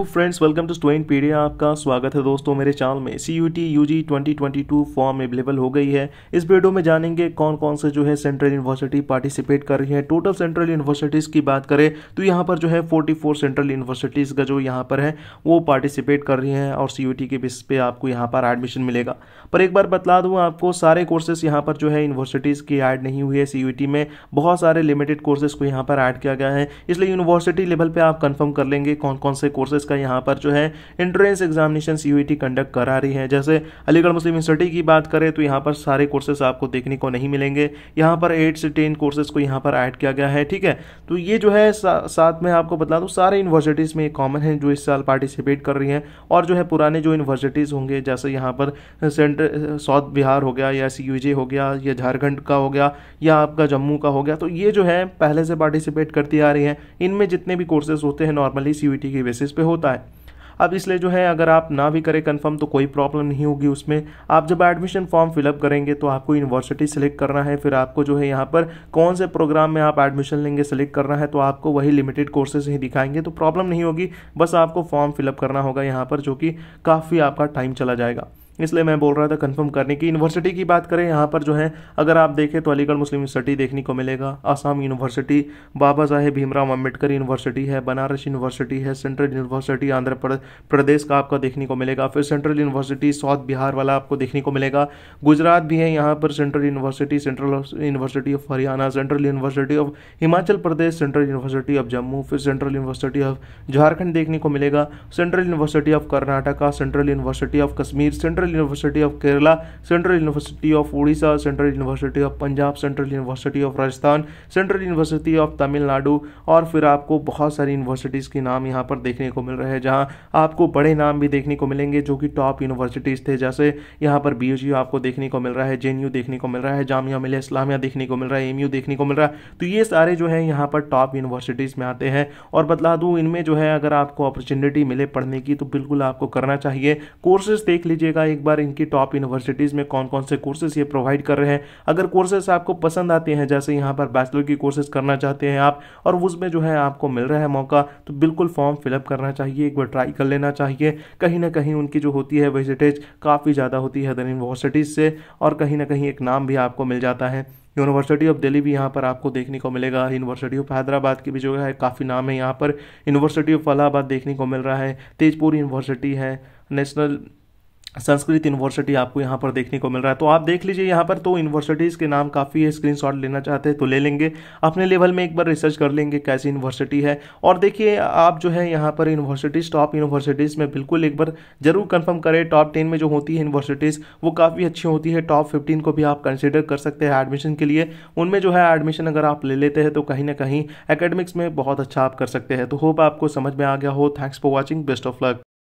friends welcome to स्टोइन पीडिया आपका स्वागत है दोस्तों मेरे चैनल में C U T U G twenty twenty two form available हो गई है इस वीडियो में जानेंगे कौन कौन से जो है सेंट्रल यूनिवर्सिटी पार्टिसिपेट कर रही है टोटल सेंट्रल यूनिवर्सिटीज़ की बात करें तो यहाँ पर जो है फोर्टी फोर सेंट्रल यूनिवर्सिटीज़ का जो यहाँ पर है वो पार्टिसिपेट कर रही हैं और सी यू टी के बेस पे आपको यहाँ पर एडमिशन मिलेगा पर एक बार बतला दूँ आपको सारे कोर्सेस यहाँ पर जो है यूनिवर्सिटीज़ की ऐड नहीं हुई है सी यू टी में बहुत सारे लिमिटेड कोर्सेज को यहाँ पर ऐड किया गया है इसलिए यूनिवर्सिटी लेवल पर आप कन्फर्म कर लेंगे कौन कौन से कोर्सेज यूनिवर्स का यहाँ पर जो है एंट्रेंस एग्जामिनेशन सी कंडक्ट करा रही है जैसे अलीगढ़ मुस्लिम यूनिवर्सिटी की बात करें तो यहाँ पर सारे कोर्सेस आपको देखने को नहीं मिलेंगे यहाँ पर एट से टेन कोर्सेज को यहाँ पर ऐड किया गया है ठीक है तो ये जो है सा, साथ में आपको बता दूँ सारे यूनिवर्सिटीज़ में कॉमन है जो इस साल पार्टिसिपेट कर रही हैं और जो है पुराने जो यूनिवर्सिटीज़ होंगे जैसे यहाँ पर सेंट्रल साउथ बिहार हो गया या सी e हो गया या झारखंड का हो गया या आपका जम्मू का हो गया तो ये जो है पहले से पार्टिसिपेट करती आ रही हैं इनमें जितने भी कोर्सेज होते हैं नॉर्मली सी की बेसिस पे हो होता है अब इसलिए जो है अगर आप ना भी करें कंफर्म तो कोई प्रॉब्लम नहीं होगी उसमें आप जब एडमिशन फॉर्म फिलअप करेंगे तो आपको यूनिवर्सिटी सेलेक्ट करना है फिर आपको जो है यहाँ पर कौन से प्रोग्राम में आप एडमिशन लेंगे सेलेक्ट करना है तो आपको वही लिमिटेड कोर्सेज ही दिखाएंगे तो प्रॉब्लम नहीं होगी बस आपको फॉर्म फिलअप करना होगा यहाँ पर जो कि काफ़ी आपका टाइम चला जाएगा इसलिए मैं बोल रहा था कंफर्म करने की यूनिवर्सिटी की बात करें यहाँ पर जो है अगर आप देखें तो अलीगढ़ मुस्लिम यूनिवर्सिटी देखने को मिलेगा आसाम यूनिवर्सिटी बाबा साहेब भीमराव अम्बेडकर यूनिवर्सिटी है बनारस यूनिवर्सिटी है सेंट्रल यूनिवर्सिटी आंध्र प्रदेश का आपका देखने को मिलेगा फिर सेंट्रल यूनिवर्सिटी साउथ बिहार वाला आपको देखने को मिलेगा गुजरात भी है यहाँ पर central university central university of Haryana central university of Himachal Pradesh central university of Jammu फिर सेंट्रल यूनिवर्सिटी ऑफ झारखंड देखने को मिलेगा central university of Karnataka central university of Kashmir central central university of Kerala central university of Orissa central university of Punjab central university of Rajasthan central university of Tamil Nadu और फिर आपको बहुत सारी universities के नाम यहाँ पर देखने को मिल रहे हैं जहाँ आपको बड़े नाम भी देखने को मिलेंगे जो कि टॉप यूनिवर्सिटीज़ थे जैसे यहाँ पर बी आपको देखने को मिल रहा है जे देखने को मिल रहा है जामिया मिले इस्लामिया देखने को मिल रहा है एम देखने को मिल रहा है तो ये सारे जो है यहाँ पर टॉप यूनिवर्सिटीज़ में आते हैं और बतला दूँ इनमें जो है अगर आपको अपॉर्चुनिटी मिले पढ़ने की तो बिल्कुल आपको करना चाहिए कोर्सेज देख लीजिएगा एक बार इनकी टॉप यूनिवर्सिटीज़ में कौन कौन से कोर्सेज ये प्रोवाइड कर रहे हैं अगर कोर्सेज आपको पसंद आते हैं जैसे यहाँ पर बैचलर की कोर्सेज करना चाहते हैं आप और उसमें जो है आपको मिल रहा है मौका तो बिल्कुल फॉर्म फिलअप करना चाहिए एक बार ट्राई कर लेना चाहिए कहीं ना कहीं उनकी जो होती है वेजिटेज काफ़ी ज़्यादा होती है अदर यूनिवर्सिटीज़ से और कहीं ना कहीं एक नाम भी आपको मिल जाता है यूनिवर्सिटी ऑफ दिल्ली भी यहाँ पर आपको देखने को मिलेगा यूनिवर्सिटी ऑफ हैदराबाद की भी जो है काफ़ी नाम है यहाँ पर यूनिवर्सिटी ऑफ अलाहाबाद देखने को मिल रहा है तेजपुर यूनिवर्सिटी है नेशनल संस्कृत यूनिवर्सिटी आपको यहाँ पर देखने को मिल रहा है तो आप देख लीजिए यहाँ पर तो यूनिवर्सिटीज़ के नाम काफ़ी है स्क्रीनशॉट लेना चाहते हैं तो ले लेंगे अपने लेवल में एक बार रिसर्च कर लेंगे कैसी यूनिवर्सिटी है और देखिए आप जो है यहाँ पर यूनिवर्सिटीज़ टॉप यूनिवर्सिटीज़ में बिल्कुल एक बार ज़रूर कन्फर्म करें टॉप टेन में जो होती है यूनिवर्सिटीज़ वो काफ़ी अच्छी होती है टॉप फिफ्टीन को भी आप कंसिडर कर सकते हैं एडमिशन के लिए उनमें जो है एडमिशन अगर आप ले लेते हैं तो कहीं ना कहीं एकेडमिक्स में बहुत अच्छा आप कर सकते हैं तो होप आपको समझ में आ गया हो thanks for watching best of luck